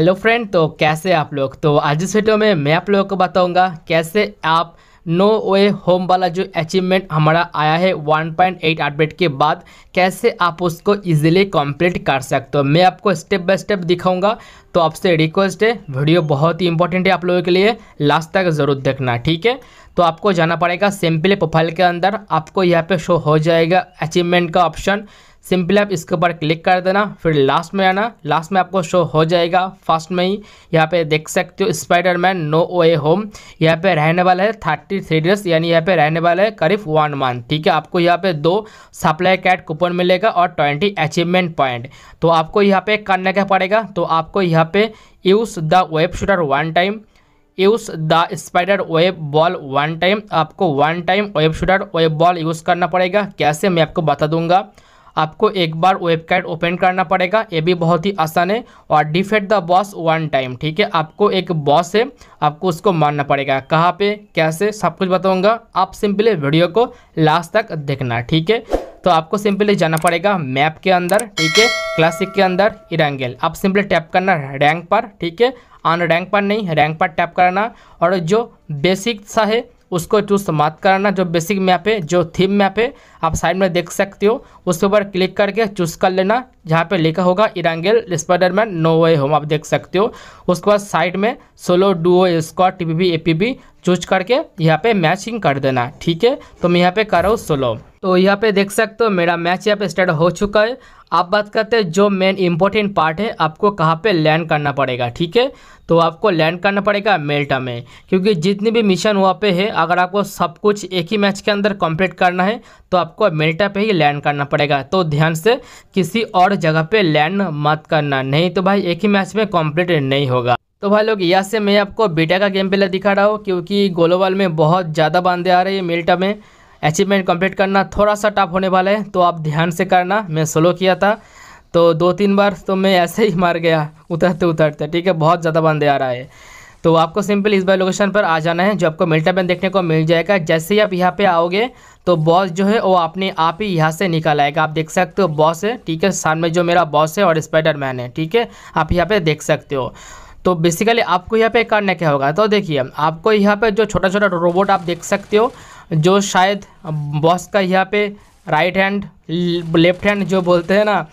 hello friend तो कैसे आप लोग तो आज इस वीडियो में मैं आप लोगों को बताऊंगा कैसे आप नो वे होम वाला जो अचीवमेंट हमारा आया है 1.8 पॉइंट अपडेट के बाद कैसे आप उसको इजीली कंप्लीट कर सकते हो मैं आपको स्टेप बाय स्टेप दिखाऊंगा तो आपसे रिक्वेस्ट है वीडियो बहुत ही इंपॉर्टेंट है आप लोगों के लिए लास्ट तक ज़रूर देखना ठीक है तो आपको जाना पड़ेगा सिंपली प्रोफाइल के अंदर आपको यहाँ पे शो हो जाएगा अचीवमेंट का ऑप्शन सिंपली आप इसके ऊपर क्लिक कर देना फिर लास्ट में आना लास्ट में आपको शो हो जाएगा फर्स्ट में ही यहाँ पे देख सकते हो Spider Man No Way Home यहाँ पे रहने वाला है थर्टी थ्री डेज यानी यहाँ पे रहने वाला है करीब वन मंथ ठीक है आपको यहाँ पे दो सप्लाई कैट कूपन मिलेगा और ट्वेंटी अचीवमेंट पॉइंट तो आपको यहाँ पे करने का पड़ेगा तो आपको यहाँ पे use the web shooter one time use the spider web ball one time आपको one time web shooter web ball use करना पड़ेगा कैसे मैं आपको बता दूंगा आपको एक बार वेबकाइट ओपन करना पड़ेगा ये भी बहुत ही आसान है और defeat the boss one time ठीक है आपको एक बॉस है आपको उसको मानना पड़ेगा कहाँ पे कैसे सब कुछ बताऊंगा आप सिंपली वीडियो को लास्ट तक देखना ठीक है तो आपको सिंपली जाना पड़ेगा मैप के अंदर ठीक है क्लासिक के अंदर इरांगल आप सिंपली टैप करना रैंक पर ठीक है अन रैंक पर नहीं रैंक पर टैप करना और जो बेसिक सा है उसको चूज समाप्त कराना जो बेसिक मैप है जो थीम मैप है आप साइड में देख सकते हो उसके ऊपर क्लिक करके चूज कर लेना जहाँ पे लिखा होगा Erangel Spider Man No Way Home आप देख सकते हो उसके बाद साइड में solo duo squad T P choose करके यहाँ पे मैचिंग कर देना ठीक है तो मैं यहाँ पे कर रहा हूँ सोलो तो यहाँ पे देख सकते हो मेरा मैच यहाँ पे स्टार्ट हो चुका है आप बात करते हैं जो मेन इंपॉर्टेंट पार्ट है आपको कहाँ पे लैंड करना पड़ेगा ठीक है तो आपको लैंड करना पड़ेगा मेल्टा में क्योंकि जितनी भी मिशन वहाँ पे है अगर आपको सब कुछ एक ही मैच के अंदर कंप्लीट करना है तो आपको मेल्टा पे ही लैंड करना पड़ेगा तो ध्यान से किसी और जगह पे लैंड मत करना नहीं तो भाई एक ही मैच में कम्प्लीट नहीं होगा तो भाई लोग यहाँ से मैं आपको बेटा का गेम पहले दिखा रहा हूँ क्योंकि ग्लोबल में बहुत ज़्यादा बांधे आ रही है मेल्टा में अचीवमेंट कंप्लीट करना थोड़ा सा टफ होने वाला है तो आप ध्यान से करना मैं स्लो किया था तो दो तीन बार तो मैं ऐसे ही मार गया उतरते उतरते ठीक है बहुत ज़्यादा बंदे आ रहा है तो आपको सिंपल इस बार लोकेशन पर आ जाना है जो आपको मिल्टा पेन देखने को मिल जाएगा जैसे ही आप यहाँ पे आओगे तो बॉस जो है वो अपने आप ही यहाँ से निकल आएगा आप देख सकते हो बॉस है ठीक है सामने जो मेरा बॉस है और मैन है ठीक है आप यहाँ पे देख सकते हो तो बेसिकली आपको यहाँ पे करना क्या होगा तो देखिए आपको यहाँ पे जो छोटा छोटा रोबोट आप देख सकते हो जो शायद बॉस का यहाँ पे राइट हैंड लेफ्ट हैंड जो बोलते हैं ना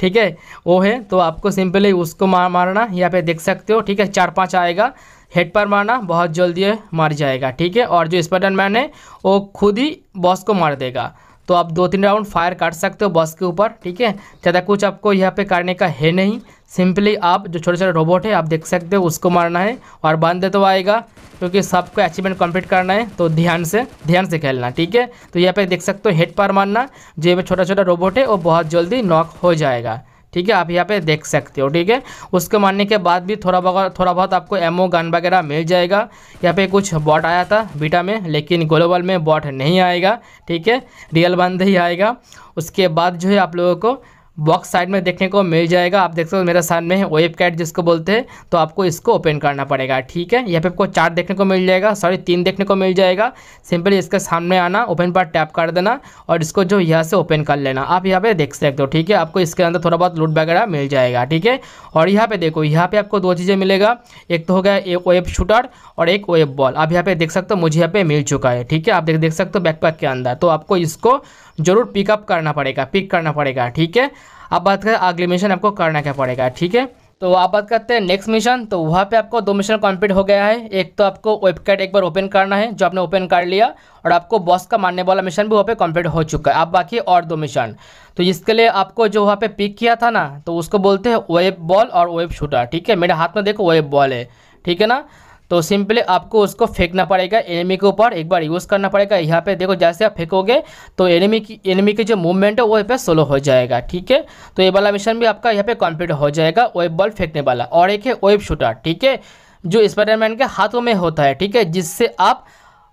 ठीक है वो है तो आपको सिंपली उसको मार मारना यहाँ पे देख सकते हो ठीक है चार पाँच आएगा हेड पर मारना बहुत जल्दी मर जाएगा ठीक है और जो स्पाइडर मैन है वो खुद ही बॉस को मार देगा तो आप दो तीन राउंड फायर काट सकते हो बॉस के ऊपर ठीक है ज़्यादा कुछ आपको यहाँ पे करने का है नहीं सिंपली आप जो छोटे छोटे रोबोट है आप देख सकते हो उसको मारना है और बंद तो आएगा क्योंकि सबको अचीवमेंट कंप्लीट करना है तो ध्यान से ध्यान से खेलना ठीक है तो यहाँ पे देख सकते हो हेड पार मारना जो छोटा छोटा रोबोट है वो बहुत जल्दी नॉक हो जाएगा ठीक है आप यहाँ पे देख सकते हो ठीक है उसको मारने के बाद भी थोड़ा बहुत थोड़ा बहुत आपको एमओ गन वगैरह मिल जाएगा यहाँ पे कुछ बॉट आया था बीटा में लेकिन ग्लोबल में बॉट नहीं आएगा ठीक है रियल बंद ही आएगा उसके बाद जो है आप लोगों को बॉक्स साइड में देखने को मिल जाएगा आप देख सकते हो मेरे सामने है वेब कैट जिसको बोलते हैं तो आपको इसको ओपन करना पड़ेगा ठीक है यहाँ पे आपको चार देखने को मिल जाएगा सॉरी तीन देखने को मिल जाएगा सिंपली इसके सामने आना ओपन पर टैप कर देना और इसको जो यहाँ से ओपन कर लेना आप यहाँ पे देख सकते हो ठीक है आपको इसके अंदर थोड़ा बहुत लूट वगैरह मिल जाएगा ठीक है और यहाँ पे देखो यहाँ पे आपको दो चीज़ें मिलेगा एक तो हो गया एक वेब शूटर और एक वेब बॉल आप यहाँ पे देख सकते हो मुझे यहाँ पे मिल चुका है ठीक है आप देख देख सकते हो बैकपैक के अंदर तो आपको इसको जरूर पिकअप करना पड़ेगा पिक करना पड़ेगा ठीक है अब बात करें अगले मिशन आपको करना क्या पड़ेगा ठीक है तो आप बात करते हैं नेक्स्ट मिशन तो वहाँ पे आपको दो मिशन कंप्लीट हो गया है एक तो आपको वेबकैट एक बार ओपन करना है जो आपने ओपन कर लिया और आपको बॉस का मारने वाला मिशन भी वहाँ पे कंप्लीट हो चुका है अब बाकी और दो मिशन तो इसके लिए आपको जो वहाँ पे पिक किया था ना तो उसको बोलते हैं वेब बॉल और वेब शूटर ठीक है मेरे हाथ में देखो वेब बॉल है ठीक है ना तो सिंपली आपको उसको फेंकना पड़ेगा एनिमी के ऊपर एक बार यूज़ करना पड़ेगा यहाँ पे देखो जैसे आप फेंकोगे तो एनिमी की एनिमी की जो मूवमेंट है वो यहाँ पे स्लो हो जाएगा ठीक है तो ये वाला मिशन भी आपका यहाँ पे कंप्लीट हो जाएगा वेब बॉल फेंकने वाला और एक है वेब शूटर ठीक है जो स्पाइडरमैन के हाथों में होता है ठीक है जिससे आप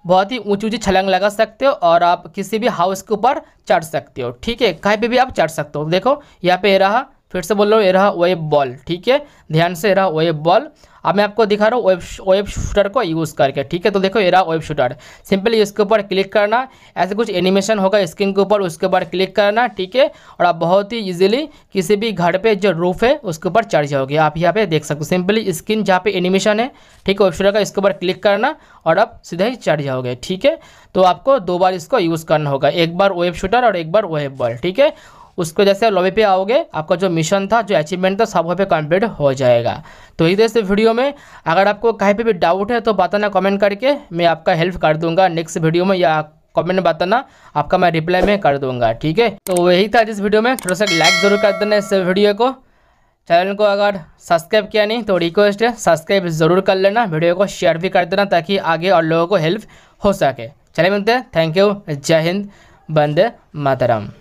बहुत ही ऊंची ऊंची छलंग लगा सकते हो और आप किसी भी हाउस के ऊपर चढ़ सकते हो ठीक है कहीं पर भी आप चढ़ सकते हो देखो यहाँ पे रहा फिर से बोल रहा हूँ ये रहा वेब बॉल ठीक है ध्यान से रहा वेब बॉल अब मैं आपको दिखा रहा हूँ वेब वेब शूटर को यूज़ करके ठीक है तो देखो ये रहा वेब शूटर सिंपली इसके ऊपर क्लिक करना ऐसे कुछ एनिमेशन होगा स्क्रीन के ऊपर उसके ऊपर क्लिक करना ठीक है और आप बहुत ही इजीली किसी भी घर पे जो रूफ है उसके ऊपर चढ़ जाओगे आप यहाँ पे देख सकते हो सिंपली स्क्रीन जहाँ पे एनिमेशन है ठीक है वेब शूटर का इसके ऊपर क्लिक करना और आप सीधे ही चढ़ जाओगे ठीक है तो आपको दो बार इसको यूज़ करना होगा एक बार वेब शूटर और एक बार वेब बॉल ठीक है उसको जैसे लॉबी पे आओगे आपका जो मिशन था जो अचीवमेंट था सब वहाँ पे कंप्लीट हो जाएगा तो तरह से वीडियो में अगर आपको कहीं पे भी डाउट है तो बताना कमेंट करके मैं आपका हेल्प कर दूंगा नेक्स्ट वीडियो में या कमेंट बताना आपका मैं रिप्लाई में कर दूंगा ठीक है तो वही था जिस वीडियो में थोड़ा सा लाइक ज़रूर कर देना इस वीडियो को चैनल को अगर सब्सक्राइब किया नहीं तो रिक्वेस्ट है सब्सक्राइब ज़रूर कर लेना वीडियो को शेयर भी कर देना ताकि आगे और लोगों को हेल्प हो सके चले मिलते हैं थैंक यू जय हिंद बंदे मातरम